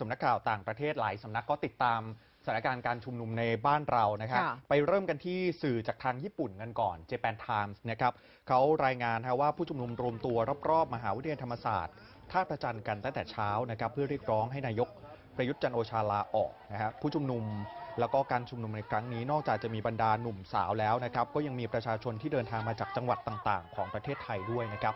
สำนักข่าวต่างประเทศหลายสำนักก็ติดตามสถานการณ์การชุมนุมในบ้านเรานะครับไปเริ่มกันที่สื่อจากทางญี่ปุ่นกันก่อน Japan Times นะครับเขารายงานว่าผู้ชุมนุมรวมตัวรอบๆมหาวิทยาลัยธรรมศาสตร์ ท่าประจันกันตั้งแต่เช้านะครับ เพื่อเรียกร้องให้นายกประยุทธ์จันโอชาลาออกนะฮะผู้ชุมนุมแล้วก็การชุมนุมในครั้งนี้ นอกจากจะมีบรรดาหนุ่มสาวแล้วนะครับ ก็ยังมีประชาชนที่เดินทางมาจากจังหวัดต่างๆ ของประเทศไทยด้วยนะครับ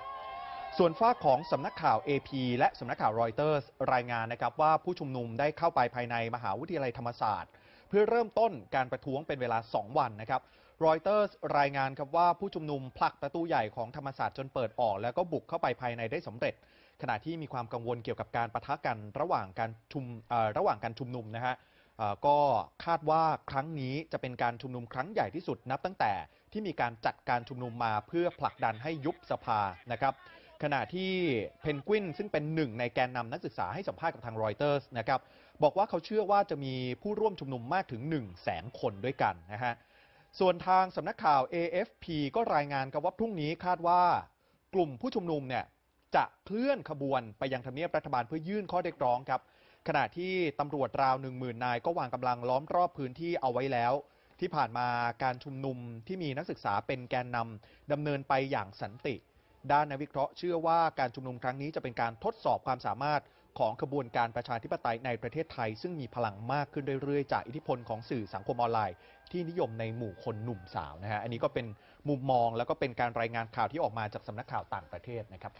ส่วนฝ้าของสำนักข่าว AP และสำนักข่าวรอยเตอร์สรายงานนะครับว่าผู้ชุมนุมได้เข้าไปภายในมหาวิทยาลัยธรรมศาสตร์ เพื่อเริ่มต้นการประท้วงเป็นเวลา 2 วันนะครับรอยเตอร์สรายงานครับว่าผู้ชุมนุมผลักประตูใหญ่ของธรรมศาสตร์จนเปิดออก แล้วก็บุกเข้าไปภายในได้สำเร็จ ขณะที่มีความกังวลเกี่ยวกับการประทะกันระหว่างการชุมระหว่างการชุมนุมนะฮะก็คาดว่าครั้งนี้จะเป็นการชุมนุมครั้งใหญ่ที่สุดนับตั้งแต่ที่มีการจัดการชุมนุมมาเพื่อผลักดันให้ยุบสภานะครับขณะที่เพนกวินซึ่งเป็นหนึ่งในแกนนำนักศึกษา ให้สัมภาษณ์กับทางรอยเตอร์สนะครับบอกว่าเขาเชื่อว่าจะมีผู้ร่วมชุมนุมมากถึง 1 0 0 0 0แสนคนด้วยกันนะฮะส่วนทางสำนักข่าว AFP ก็รายงานกับว่าพรุ่งนี้คาดว่ากลุ่มผู้ชุมนุมเนี่ยจะเคลื่อนขบวนไปยังทำเนียบรัฐบาลเพื่อยื่นข้อเรียกร้องครับขณะที่ตำรวจราวหนึ่งหมื่นนายก็วางกำลังล้อมรอบพื้นที่เอาไว้แล้ว ที่ผ่านมาการชุมนุมที่มีนักศึกษาเป็นแกนนำดำเนินไปอย่างสันติด้านนักวิเคราะห์เชื่อว่าการชุมนุมครั้งนี้จะเป็นการทดสอบความสามารถของขบวนการประชาธิปไตยในประเทศไทยซึ่งมีพลังมากขึ้นเรื่อยๆจากอิทธิพลของสื่อสังคมออนไลน์ ที่นิยมในหมู่คนหนุ่มสาวนะฮะอันนี้ก็เป็นมุมมองแล้วก็เป็นการรายงานข่าวที่ออกมาจากสำนักข่าวต่างประเทศนะครับ